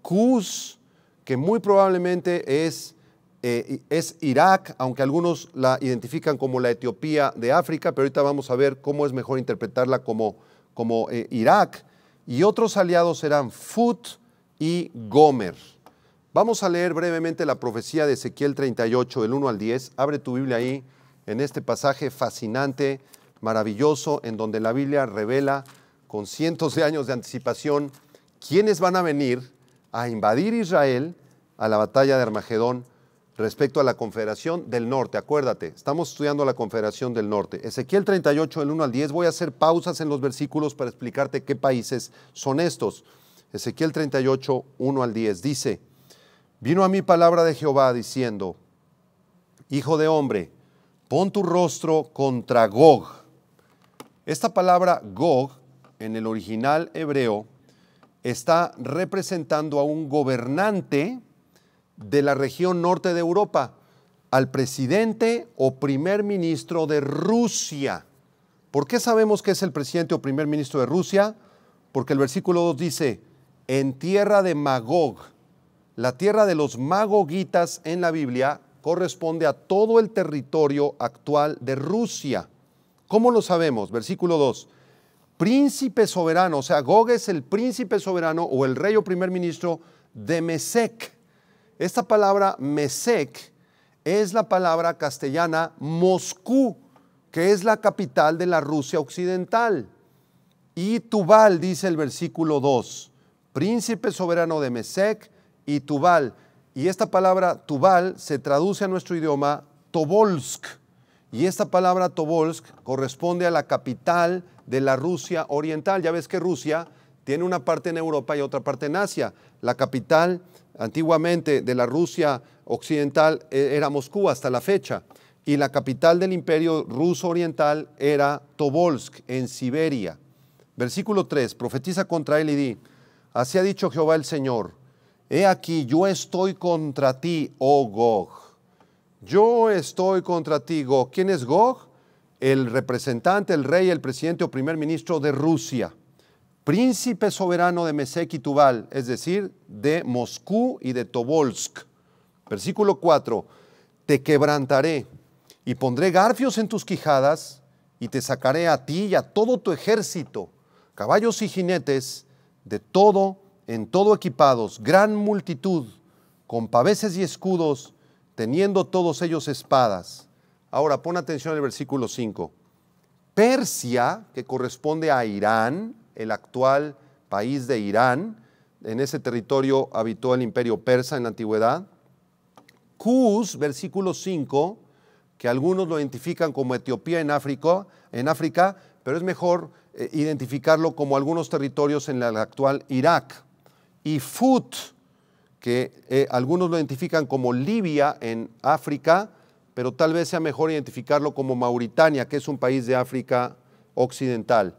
Kuz, que muy probablemente es, eh, es Irak, aunque algunos la identifican como la Etiopía de África, pero ahorita vamos a ver cómo es mejor interpretarla como, como eh, Irak. Y otros aliados serán Fut y Gomer. Vamos a leer brevemente la profecía de Ezequiel 38, del 1 al 10. Abre tu Biblia ahí, en este pasaje fascinante, maravilloso, en donde la Biblia revela con cientos de años de anticipación quiénes van a venir a invadir Israel a la batalla de Armagedón respecto a la Confederación del Norte. Acuérdate, estamos estudiando la Confederación del Norte. Ezequiel 38, del 1 al 10. Voy a hacer pausas en los versículos para explicarte qué países son estos. Ezequiel 38, 1 al 10. Dice, Vino a mí palabra de Jehová diciendo, Hijo de hombre, pon tu rostro contra Gog. Esta palabra Gog en el original hebreo está representando a un gobernante de la región norte de Europa, al presidente o primer ministro de Rusia. ¿Por qué sabemos que es el presidente o primer ministro de Rusia? Porque el versículo 2 dice, en tierra de Magog, la tierra de los magogitas en la Biblia corresponde a todo el territorio actual de Rusia. ¿Cómo lo sabemos? Versículo 2. Príncipe soberano, o sea, Gog es el príncipe soberano o el rey o primer ministro de Mesec. Esta palabra Mesec es la palabra castellana Moscú, que es la capital de la Rusia occidental. Y Tubal, dice el versículo 2, príncipe soberano de Mesec, y Tubal. Y esta palabra Tubal se traduce a nuestro idioma Tobolsk. Y esta palabra Tobolsk corresponde a la capital de la Rusia oriental. Ya ves que Rusia tiene una parte en Europa y otra parte en Asia. La capital antiguamente de la Rusia occidental e, era Moscú hasta la fecha. Y la capital del imperio ruso oriental era Tobolsk, en Siberia. Versículo 3, profetiza contra él y di, así ha dicho Jehová el Señor, He aquí, yo estoy contra ti, oh Gog. Yo estoy contra ti, Gog. ¿Quién es Gog? El representante, el rey, el presidente o primer ministro de Rusia. Príncipe soberano de Mesek y Tubal, es decir, de Moscú y de Tobolsk. Versículo 4. Te quebrantaré y pondré garfios en tus quijadas y te sacaré a ti y a todo tu ejército, caballos y jinetes, de todo en todo equipados, gran multitud, con paveses y escudos, teniendo todos ellos espadas. Ahora, pon atención al versículo 5. Persia, que corresponde a Irán, el actual país de Irán, en ese territorio habitó el imperio persa en la antigüedad. Cus, versículo 5, que algunos lo identifican como Etiopía en África, en África pero es mejor eh, identificarlo como algunos territorios en el actual Irak y Fut, que eh, algunos lo identifican como Libia en África, pero tal vez sea mejor identificarlo como Mauritania, que es un país de África Occidental.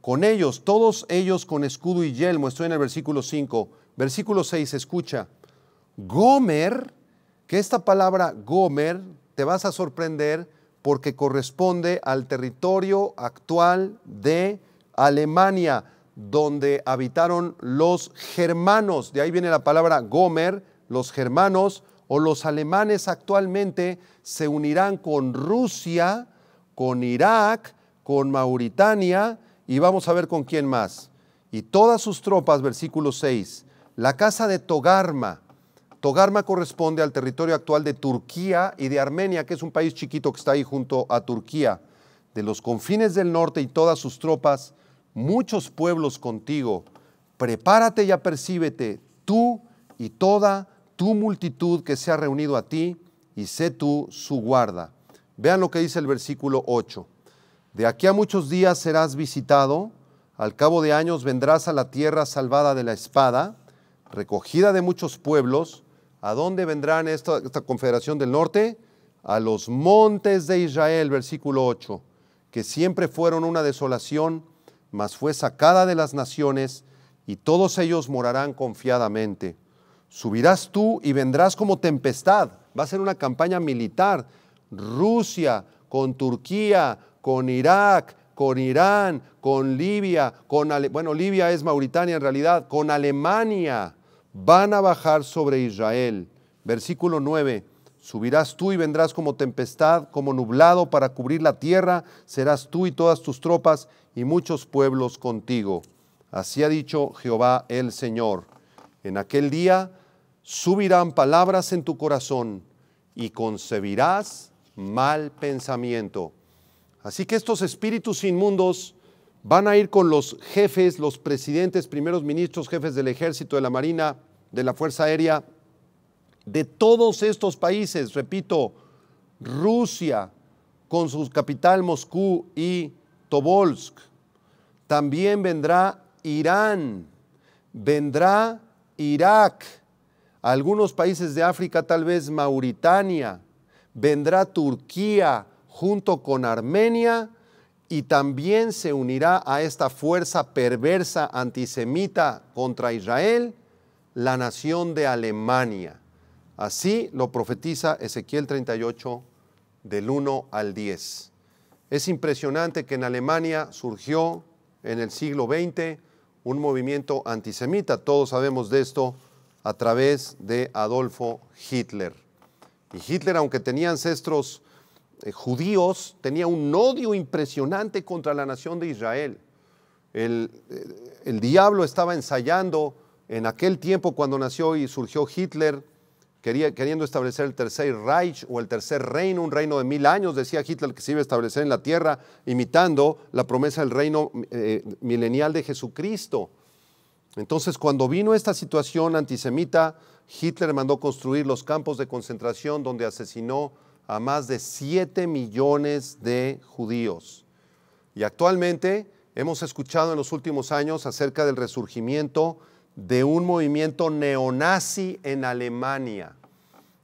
Con ellos, todos ellos con escudo y yelmo, estoy en el versículo 5. Versículo 6, escucha. Gomer, que esta palabra Gomer te vas a sorprender porque corresponde al territorio actual de Alemania donde habitaron los germanos. De ahí viene la palabra Gomer, los germanos o los alemanes actualmente se unirán con Rusia, con Irak, con Mauritania y vamos a ver con quién más. Y todas sus tropas, versículo 6, la casa de Togarma. Togarma corresponde al territorio actual de Turquía y de Armenia, que es un país chiquito que está ahí junto a Turquía. De los confines del norte y todas sus tropas, muchos pueblos contigo. Prepárate y apercíbete, tú y toda tu multitud que se ha reunido a ti, y sé tú su guarda. Vean lo que dice el versículo 8. De aquí a muchos días serás visitado, al cabo de años vendrás a la tierra salvada de la espada, recogida de muchos pueblos. ¿A dónde vendrán esta, confederación del norte? A los montes de Israel, versículo 8, que siempre fueron una desolación mas fue sacada de las naciones, y todos ellos morarán confiadamente. Subirás tú y vendrás como tempestad. Va a ser una campaña militar. Rusia con Turquía, con Irak, con Irán, con Libia, con bueno, Libia es Mauritania en realidad, con Alemania, van a bajar sobre Israel. Versículo 9. Subirás tú y vendrás como tempestad, como nublado para cubrir la tierra, serás tú y todas tus tropas y muchos pueblos contigo. Así ha dicho Jehová el Señor. En aquel día subirán palabras en tu corazón y concebirás mal pensamiento. Así que estos espíritus inmundos van a ir con los jefes, los presidentes, primeros ministros, jefes del ejército, de la marina, de la fuerza aérea, de todos estos países, repito, Rusia con su capital Moscú y Tobolsk, también vendrá Irán, vendrá Irak, algunos países de África, tal vez Mauritania, vendrá Turquía junto con Armenia y también se unirá a esta fuerza perversa antisemita contra Israel, la nación de Alemania. Así lo profetiza Ezequiel 38 del 1 al 10. Es impresionante que en Alemania surgió en el siglo XX un movimiento antisemita. Todos sabemos de esto a través de Adolfo Hitler. Y Hitler, aunque tenía ancestros eh, judíos, tenía un odio impresionante contra la nación de Israel. El, eh, el diablo estaba ensayando en aquel tiempo cuando nació y surgió Hitler queriendo establecer el tercer Reich o el tercer reino, un reino de mil años, decía Hitler que se iba a establecer en la tierra, imitando la promesa del reino eh, milenial de Jesucristo. Entonces, cuando vino esta situación antisemita, Hitler mandó construir los campos de concentración donde asesinó a más de 7 millones de judíos. Y actualmente hemos escuchado en los últimos años acerca del resurgimiento de un movimiento neonazi en Alemania.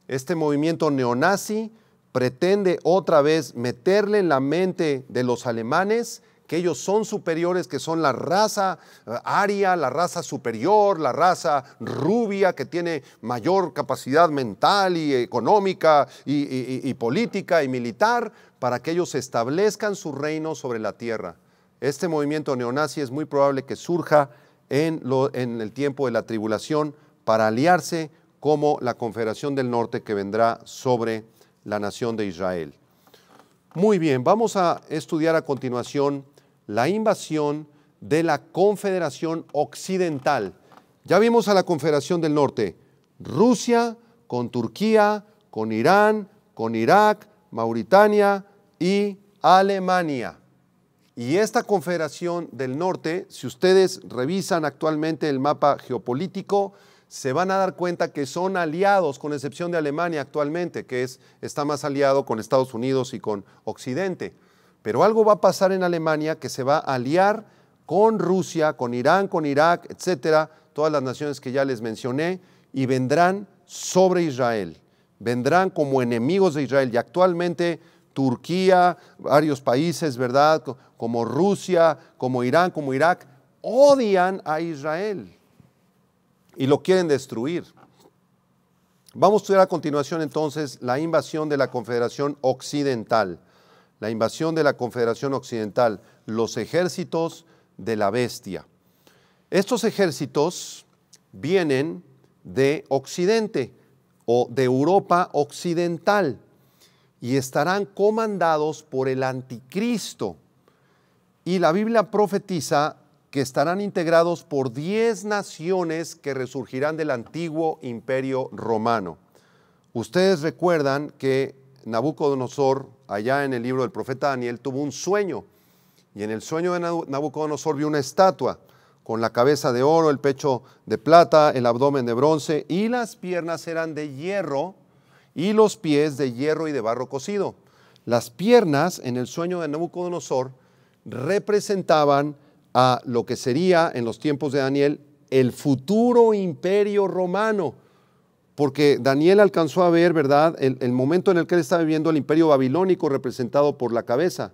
Este movimiento neonazi pretende otra vez meterle en la mente de los alemanes que ellos son superiores, que son la raza eh, aria, la raza superior, la raza rubia, que tiene mayor capacidad mental y económica y, política y militar, para que ellos establezcan su reino sobre la tierra. Este movimiento neonazi es muy probable que surja en, el tiempo de la tribulación para aliarse como la Confederación del Norte que vendrá sobre la nación de Israel. Muy bien, vamos a estudiar a continuación la invasión de la Confederación Occidental. Ya vimos a la Confederación del Norte, Rusia con Turquía, con Irán, con Irak, Mauritania y Alemania. Y esta Confederación del Norte, si ustedes revisan actualmente el mapa geopolítico, se van a dar cuenta que son aliados, con excepción de Alemania actualmente, que es, está más aliado con Estados Unidos y con Occidente. Pero algo va a pasar en Alemania que se va a aliar con Rusia, con Irán, con Irak, etcétera, todas las naciones que ya les mencioné, y vendrán sobre Israel. Vendrán como enemigos de Israel. Y actualmente Turquía, varios países, ¿verdad? Como Rusia, como Irán, como Irak, odian a Israel y lo quieren destruir. Vamos a estudiar a continuación entonces la invasión de la Confederación Occidental, la invasión de la Confederación Occidental, los ejércitos de la bestia. Estos ejércitos vienen de Occidente o de Europa Occidental y estarán comandados por el anticristo. Y la Biblia profetiza que estarán integrados por diez naciones que resurgirán del antiguo imperio romano. Ustedes recuerdan que Nabucodonosor, allá en el libro del profeta Daniel, tuvo un sueño. Y en el sueño de Nabucodonosor vio una estatua con la cabeza de oro, el pecho de plata, el abdomen de bronce y las piernas eran de hierro y los pies de hierro y de barro cocido. Las piernas en el sueño de Nabucodonosor representaban a lo que sería en los tiempos de Daniel el futuro imperio romano, porque Daniel alcanzó a ver, ¿verdad?, el, momento en el que él estaba viviendo el imperio babilónico representado por la cabeza,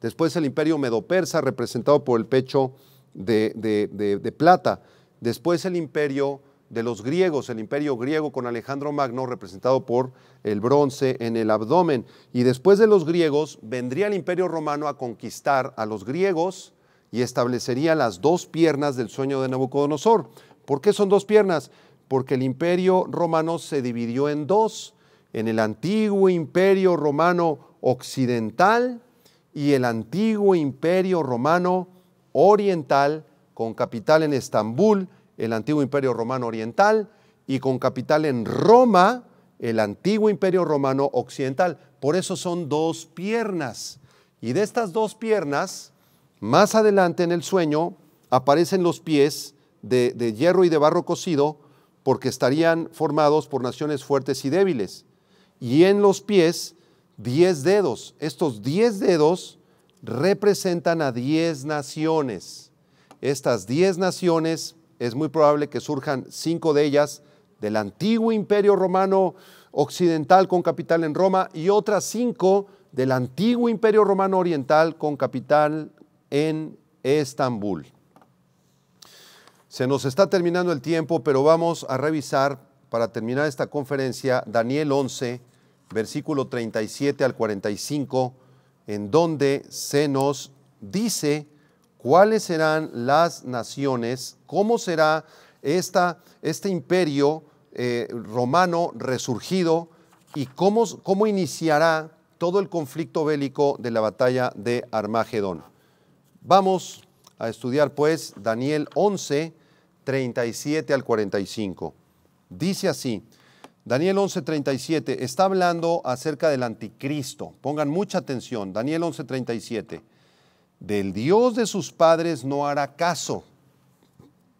después el imperio medopersa representado por el pecho de plata, después el imperio de los griegos, el imperio griego con Alejandro Magno representado por el bronce en el abdomen. Y después de los griegos vendría el imperio romano a conquistar a los griegos y establecería las dos piernas del sueño de Nabucodonosor. ¿Por qué son dos piernas? Porque el imperio romano se dividió en dos, en el antiguo imperio romano occidental y el antiguo imperio romano oriental con capital en Estambul, el antiguo imperio romano oriental, y con capital en Roma, el antiguo imperio romano occidental. Por eso son dos piernas. Y de estas dos piernas, más adelante en el sueño, aparecen los pies de, hierro y de barro cocido, porque estarían formados por naciones fuertes y débiles. Y en los pies, diez dedos. Estos diez dedos representan a diez naciones. Estas diez naciones es muy probable que surjan cinco de ellas del antiguo imperio romano occidental con capital en Roma y otras cinco del antiguo imperio romano oriental con capital en Estambul. Se nos está terminando el tiempo, pero vamos a revisar para terminar esta conferencia Daniel 11, versículo 37 al 45, en donde se nos dice cuáles serán las naciones, cómo será esta, este imperio eh, romano resurgido y cómo, cómo iniciará todo el conflicto bélico de la batalla de Armagedón. Vamos a estudiar pues Daniel 11, 37 al 45. Dice así, Daniel 11, 37, está hablando acerca del anticristo. Pongan mucha atención, Daniel 11, 37 del Dios de sus padres no hará caso.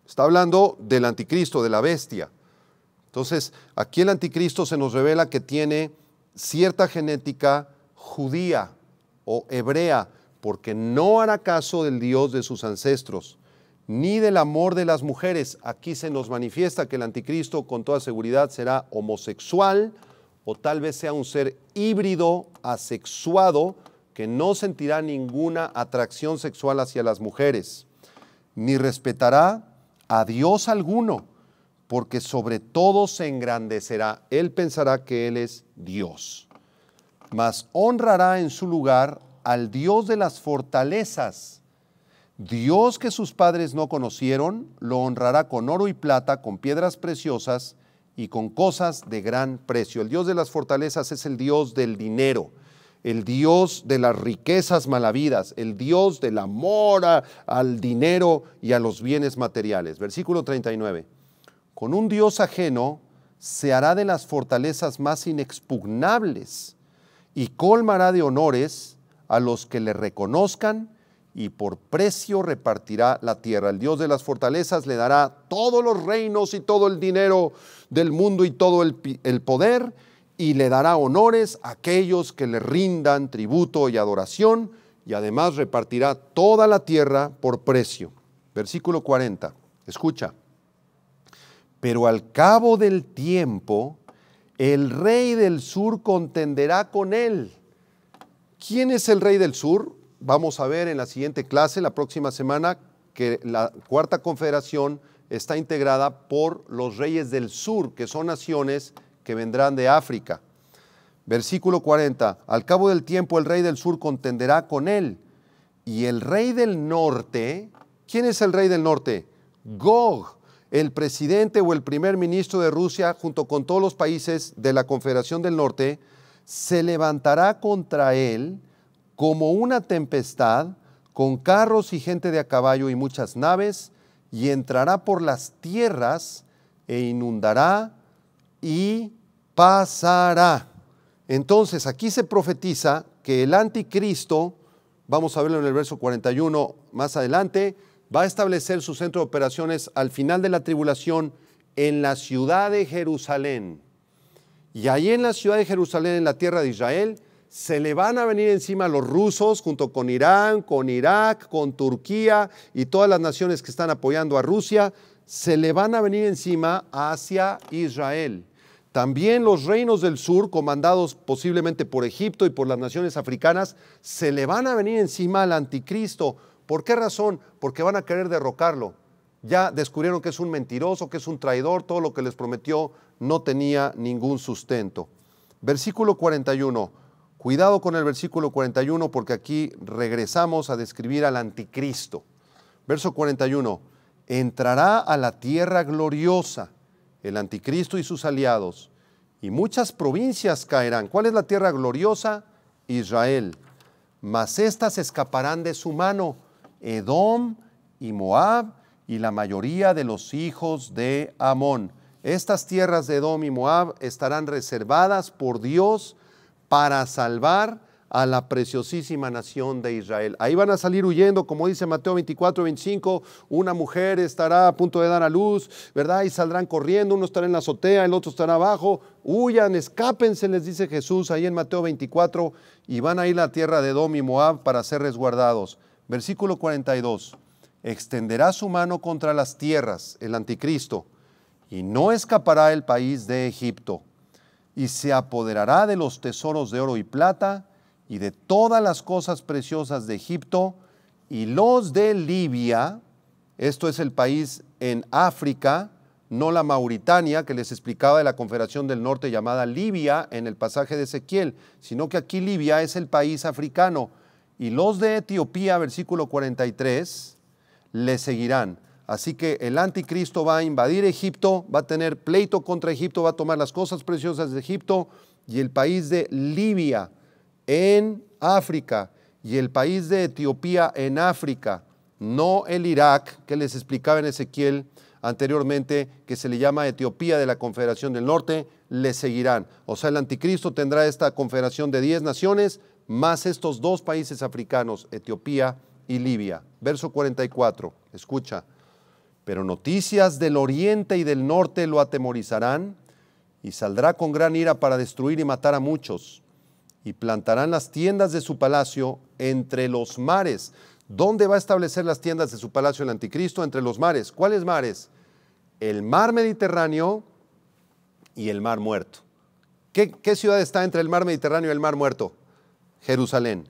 Está hablando del anticristo, de la bestia. Entonces, aquí el anticristo se nos revela que tiene cierta genética judía o hebrea, porque no hará caso del Dios de sus ancestros, ni del amor de las mujeres. Aquí se nos manifiesta que el anticristo con toda seguridad será homosexual o tal vez sea un ser híbrido, asexuado, que no sentirá ninguna atracción sexual hacia las mujeres, ni respetará a Dios alguno, porque sobre todo se engrandecerá. Él pensará que Él es Dios. Mas honrará en su lugar al Dios de las fortalezas. Dios que sus padres no conocieron, lo honrará con oro y plata, con piedras preciosas y con cosas de gran precio. El Dios de las fortalezas es el Dios del dinero el Dios de las riquezas malavidas, el Dios del amor a, al dinero y a los bienes materiales. Versículo 39. Con un Dios ajeno se hará de las fortalezas más inexpugnables y colmará de honores a los que le reconozcan y por precio repartirá la tierra. El Dios de las fortalezas le dará todos los reinos y todo el dinero del mundo y todo el, el poder y le dará honores a aquellos que le rindan tributo y adoración, y además repartirá toda la tierra por precio. Versículo 40, escucha. Pero al cabo del tiempo, el rey del sur contenderá con él. ¿Quién es el rey del sur? Vamos a ver en la siguiente clase, la próxima semana, que la cuarta confederación está integrada por los reyes del sur, que son naciones que vendrán de África. Versículo 40, al cabo del tiempo el rey del sur contenderá con él. Y el rey del norte, ¿quién es el rey del norte? Gog, el presidente o el primer ministro de Rusia, junto con todos los países de la Confederación del Norte, se levantará contra él como una tempestad, con carros y gente de a caballo y muchas naves, y entrará por las tierras e inundará y pasará. Entonces aquí se profetiza que el anticristo, vamos a verlo en el verso 41 más adelante, va a establecer su centro de operaciones al final de la tribulación en la ciudad de Jerusalén. Y ahí en la ciudad de Jerusalén, en la tierra de Israel, se le van a venir encima los rusos junto con Irán, con Irak, con Turquía y todas las naciones que están apoyando a Rusia, se le van a venir encima hacia Israel. También los reinos del sur, comandados posiblemente por Egipto y por las naciones africanas, se le van a venir encima al anticristo. ¿Por qué razón? Porque van a querer derrocarlo. Ya descubrieron que es un mentiroso, que es un traidor, todo lo que les prometió no tenía ningún sustento. Versículo 41. Cuidado con el versículo 41 porque aquí regresamos a describir al anticristo. Verso 41. Entrará a la tierra gloriosa el anticristo y sus aliados, y muchas provincias caerán. ¿Cuál es la tierra gloriosa? Israel. Mas éstas escaparán de su mano, Edom y Moab y la mayoría de los hijos de Amón. Estas tierras de Edom y Moab estarán reservadas por Dios para salvar a la preciosísima nación de Israel. Ahí van a salir huyendo, como dice Mateo 24, 25, una mujer estará a punto de dar a luz, ¿verdad? Y saldrán corriendo, uno estará en la azotea, el otro estará abajo, huyan, escápense, les dice Jesús ahí en Mateo 24, y van a ir a la tierra de dom y Moab para ser resguardados. Versículo 42, extenderá su mano contra las tierras, el anticristo, y no escapará el país de Egipto, y se apoderará de los tesoros de oro y plata, y de todas las cosas preciosas de Egipto y los de Libia, esto es el país en África, no la Mauritania que les explicaba de la Confederación del Norte llamada Libia en el pasaje de Ezequiel, sino que aquí Libia es el país africano y los de Etiopía, versículo 43, le seguirán. Así que el anticristo va a invadir Egipto, va a tener pleito contra Egipto, va a tomar las cosas preciosas de Egipto y el país de Libia en África y el país de Etiopía en África, no el Irak que les explicaba en Ezequiel anteriormente, que se le llama Etiopía de la Confederación del Norte, le seguirán. O sea, el anticristo tendrá esta confederación de 10 naciones, más estos dos países africanos, Etiopía y Libia. Verso 44, escucha. Pero noticias del oriente y del norte lo atemorizarán y saldrá con gran ira para destruir y matar a muchos y plantarán las tiendas de su palacio entre los mares. ¿Dónde va a establecer las tiendas de su palacio el anticristo? Entre los mares. ¿Cuáles mares? El mar Mediterráneo y el mar muerto. ¿Qué, ciudad está entre el mar Mediterráneo y el mar muerto? Jerusalén.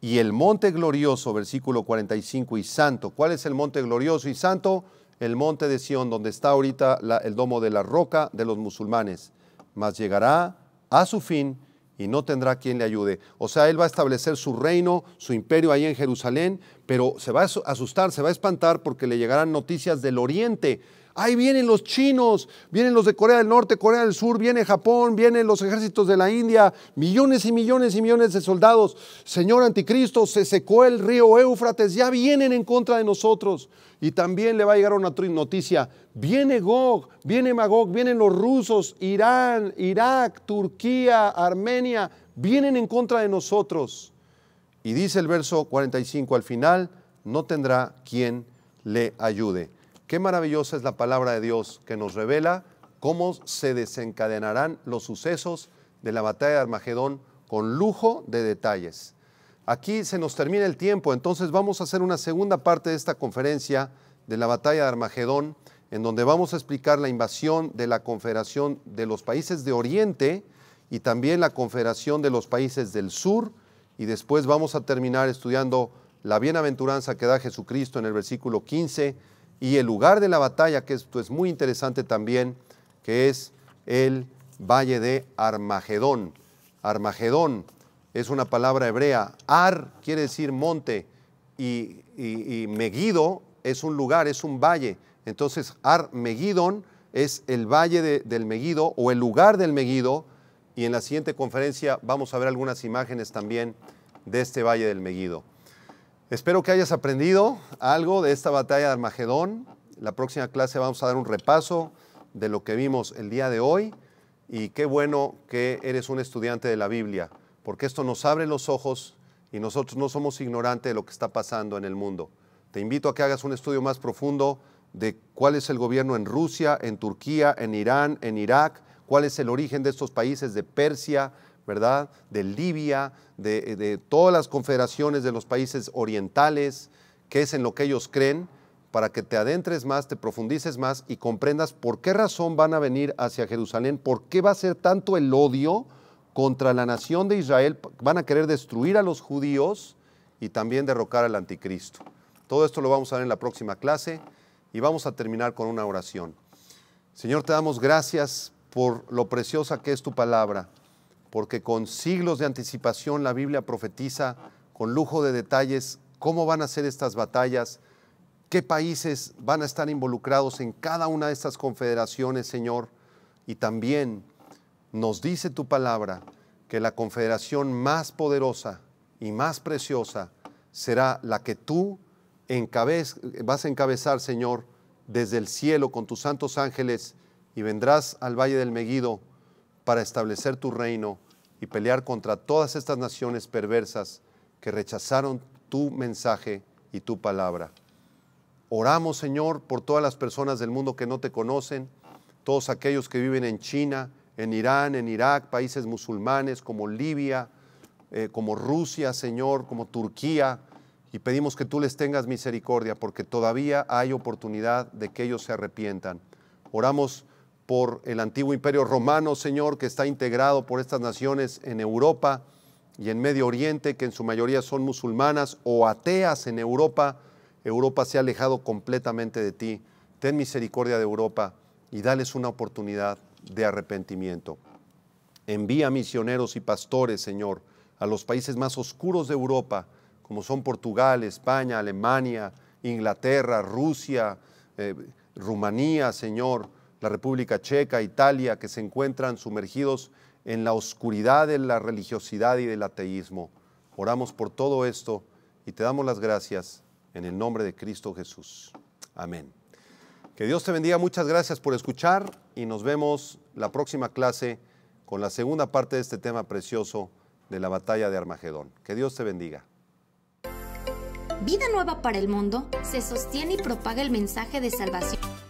Y el monte glorioso, versículo 45, y santo. ¿Cuál es el monte glorioso y santo? El monte de Sión, donde está ahorita el domo de la roca de los musulmanes. Mas llegará a su fin y no tendrá quien le ayude. O sea, él va a establecer su reino, su imperio ahí en Jerusalén, pero se va a asustar, se va a espantar porque le llegarán noticias del oriente Ahí vienen los chinos, vienen los de Corea del Norte, Corea del Sur, viene Japón, vienen los ejércitos de la India, millones y millones y millones de soldados. Señor Anticristo, se secó el río Éufrates, ya vienen en contra de nosotros. Y también le va a llegar una noticia, viene Gog, viene Magog, vienen los rusos, Irán, Irak, Turquía, Armenia, vienen en contra de nosotros. Y dice el verso 45 al final, no tendrá quien le ayude. Qué maravillosa es la palabra de Dios que nos revela cómo se desencadenarán los sucesos de la batalla de Armagedón con lujo de detalles. Aquí se nos termina el tiempo, entonces vamos a hacer una segunda parte de esta conferencia de la batalla de Armagedón, en donde vamos a explicar la invasión de la Confederación de los Países de Oriente y también la Confederación de los Países del Sur, y después vamos a terminar estudiando la bienaventuranza que da Jesucristo en el versículo 15 y el lugar de la batalla, que esto es muy interesante también, que es el valle de Armagedón. Armagedón es una palabra hebrea. Ar quiere decir monte y, y, es un lugar, es un valle. Entonces Ar es el valle del Megido o el lugar del Megido. Y en la siguiente conferencia vamos a ver algunas imágenes también de este valle del Megido. Espero que hayas aprendido algo de esta batalla de Armagedón. La próxima clase vamos a dar un repaso de lo que vimos el día de hoy y qué bueno que eres un estudiante de la Biblia, porque esto nos abre los ojos y nosotros no somos ignorantes de lo que está pasando en el mundo. Te invito a que hagas un estudio más profundo de cuál es el gobierno en Rusia, en Turquía, en Irán, en Irak, cuál es el origen de estos países, de Persia, ¿verdad? De Libia, de, todas las confederaciones de los países orientales, que es en lo que ellos creen, para que te adentres más, te profundices más y comprendas por qué razón van a venir hacia Jerusalén, por qué va a ser tanto el odio contra la nación de Israel, van a querer destruir a los judíos y también derrocar al anticristo. Todo esto lo vamos a ver en la próxima clase y vamos a terminar con una oración. Señor, te damos gracias por lo preciosa que es tu palabra porque con siglos de anticipación la Biblia profetiza con lujo de detalles cómo van a ser estas batallas, qué países van a estar involucrados en cada una de estas confederaciones, Señor. Y también nos dice tu palabra que la confederación más poderosa y más preciosa será la que tú vas a encabezar, Señor, desde el cielo con tus santos ángeles y vendrás al Valle del Meguido para establecer tu reino y pelear contra todas estas naciones perversas que rechazaron tu mensaje y tu palabra. Oramos, Señor, por todas las personas del mundo que no te conocen, todos aquellos que viven en China, en Irán, en Irak, países musulmanes como Libia, eh, como Rusia, Señor, como Turquía, y pedimos que tú les tengas misericordia porque todavía hay oportunidad de que ellos se arrepientan. Oramos por el antiguo imperio romano, Señor, que está integrado por estas naciones en Europa y en Medio Oriente, que en su mayoría son musulmanas o ateas en Europa, Europa se ha alejado completamente de ti. Ten misericordia de Europa y dales una oportunidad de arrepentimiento. Envía misioneros y pastores, Señor, a los países más oscuros de Europa, como son Portugal, España, Alemania, Inglaterra, Rusia, eh, Rumanía, Señor, la República Checa, Italia, que se encuentran sumergidos en la oscuridad de la religiosidad y del ateísmo. Oramos por todo esto y te damos las gracias en el nombre de Cristo Jesús. Amén. Que Dios te bendiga, muchas gracias por escuchar y nos vemos la próxima clase con la segunda parte de este tema precioso de la batalla de Armagedón. Que Dios te bendiga. Vida Nueva para el Mundo se sostiene y propaga el mensaje de salvación.